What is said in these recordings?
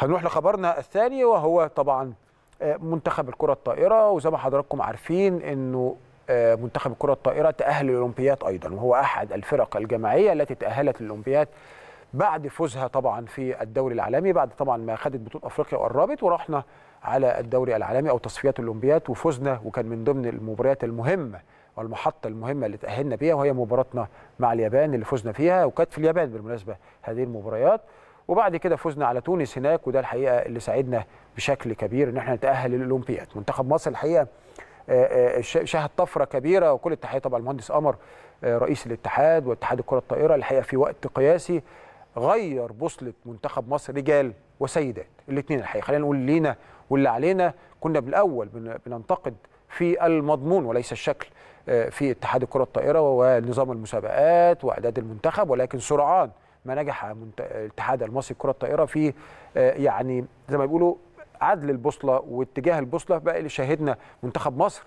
هنروح لخبرنا الثاني وهو طبعا آه، منتخب الكره الطائره وزي ما حضراتكم عارفين انه آه، منتخب الكره الطائره تاهل للاولمبياد ايضا وهو احد الفرق الجماعيه التي تاهلت للاولمبيات بعد فوزها طبعا في الدوري العالمي بعد طبعا ما خدت بطوله افريقيا وقربت ورحنا على الدوري العالمي او تصفيات الاولمبيات وفزنا وكان من ضمن المباريات المهمه والمحطه المهمه اللي تاهلنا بيها وهي مباراتنا مع اليابان اللي فزنا فيها وكانت في اليابان بالمناسبه هذه المباريات وبعد كده فزنا على تونس هناك وده الحقيقه اللي ساعدنا بشكل كبير ان احنا نتاهل للاولمبياد منتخب مصر الحقيقه آه، آه، شهد طفره كبيره وكل التحيه طبعا المهندس قمر آه، رئيس الاتحاد واتحاد الكره الطائره الحقيقه في وقت قياسي غير بوصله منتخب مصر رجال وسيدات الاثنين الحقيقه خلينا نقول لينا واللي علينا كنا بالاول بننتقد في المضمون وليس الشكل في اتحاد الكره الطائره ونظام المسابقات واعداد المنتخب ولكن سرعان ما نجح الاتحاد المصري لكره الطائره في آه، يعني زي ما بيقولوا عدل البوصله واتجاه البوصله بقى اللي شاهدنا منتخب مصر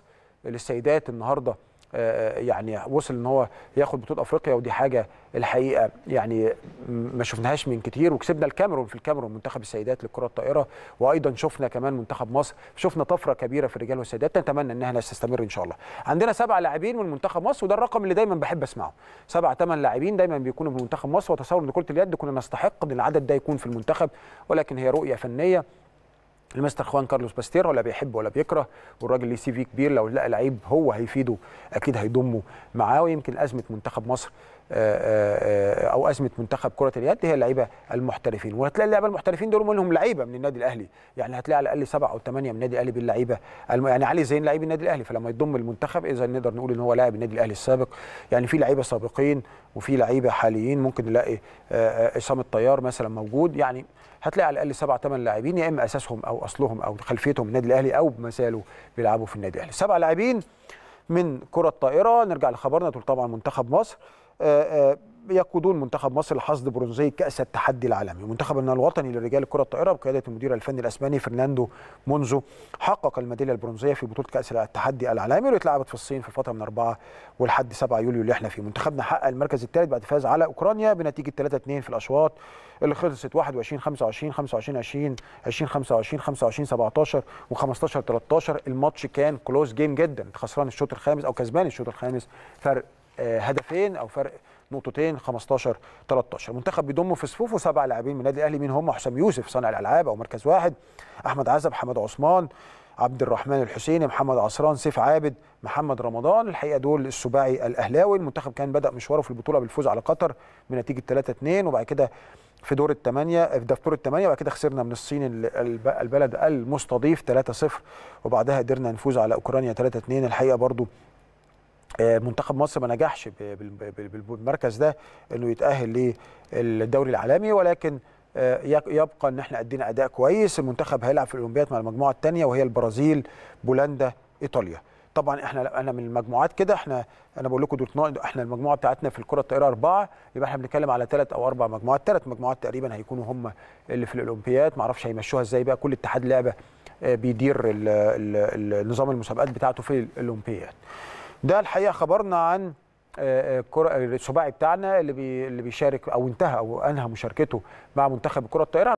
للسيدات النهارده آه، آه، يعني وصل ان هو ياخد بطوله افريقيا ودي حاجه الحقيقه يعني ما شفناهاش من كتير وكسبنا الكاميرون في الكاميرون منتخب السيدات للكره الطائره وايضا شفنا كمان منتخب مصر شفنا طفره كبيره في الرجال والسيدات نتمنى انها تستمر ان شاء الله عندنا سبع لاعبين من منتخب مصر وده الرقم اللي دايما بحب اسمعه سبع ثمان لاعبين دايما بيكونوا من منتخب مصر واتصور ان كره اليد كنا نستحق ان العدد ده يكون في المنتخب ولكن هي رؤيه فنيه المستر خوان كارلوس باستير ولا بيحب ولا بيكره والراجل ليه سي في كبير لو لقى لعيب هو هيفيده اكيد هيضمه معاه ويمكن ازمه منتخب مصر آه، آه، آه، او ازمه منتخب كره اليد هي اللعيبه المحترفين وهتلاقي اللعيبه المحترفين دول منهم لعيبه من النادي الاهلي يعني هتلاقي على الاقل سبعه او ثمانيه من النادي الاهلي باللعيبه يعني علي زين لعيب النادي الاهلي فلما يضم المنتخب اذا نقدر نقول ان هو لاعب النادي الاهلي السابق يعني في لعيبه سابقين وفي لعيبه حاليين ممكن نلاقي عصام الطيار مثلا موجود يعني هتلاقي على الاقل سبعه ثمان لاعبين يا اما اساسهم او اصلهم او خلفيتهم النادي الاهلي او بمثاله بيلعبوا في النادي الاهلي سبع لاعبين من كره الطائره نرجع لخبرنا طبعا منتخب مصر آآ آه، آآ آه، يقودون منتخب مصر لحصد برونزي كأس التحدي العالمي المنتخب الوطني لرجال الكرة الطائرة بقيادة المدير الفني الأسباني فرناندو مونزو حقق الميدالية البرونزية في بطولة كأس التحدي العالمي اللي اتلعبت في الصين في فترة من 4 ولحد 7 يوليو اللي احنا فيه منتخبنا حقق المركز الثالث بعد فاز على أوكرانيا بنتيجة 3-2 في الأشواط اللي خلصت 21 25 25 20 20 25 25 17 و15 13 الماتش كان كلوز جيم جدا خسران الشوط الخامس أو كسبان الشوط الخامس فرق آه، هدفين او فرق نقطتين 15 13 المنتخب بيضم في صفوفه سبع لاعبين من النادي الاهلي مين هم حسام يوسف صانع الالعاب او مركز واحد احمد عزب حمد عثمان عبد الرحمن الحسيني محمد عصران سيف عابد محمد رمضان الحقيقه دول السباعي الاهلاوي المنتخب كان بدا مشواره في البطوله بالفوز على قطر بنتيجه 3 2 وبعد كده في دور الثمانيه ده في دور الثمانيه وبعد كده خسرنا من الصين البلد المستضيف 3 0 وبعدها قدرنا نفوز على اوكرانيا 3 2 الحقيقه برضو آه، منتخب مصر ما نجحش بالمركز ده انه يتاهل للدوري العالمي ولكن آه، يبقى ان احنا ادينا اداء كويس المنتخب هيلعب في الاولمبياد مع المجموعه الثانيه وهي البرازيل بولندا ايطاليا طبعا احنا انا من المجموعات كده احنا انا بقول لكم دول احنا المجموعه بتاعتنا في الكره الطائره اربعه يبقى احنا بنتكلم على ثلاث او اربع مجموعات ثلاث مجموعات تقريبا هيكونوا هم اللي في الاولمبياد معرفش هيمشوها ازاي بقى كل اتحاد لعبه آه، بيدير ال نظام المسابقات بتاعته في الاولمبياد ده الحقيقه خبرنا عن آه، آه، السباعي بتاعنا اللي اللي بيشارك او انتهى او انهى مشاركته مع منتخب الكره الطائره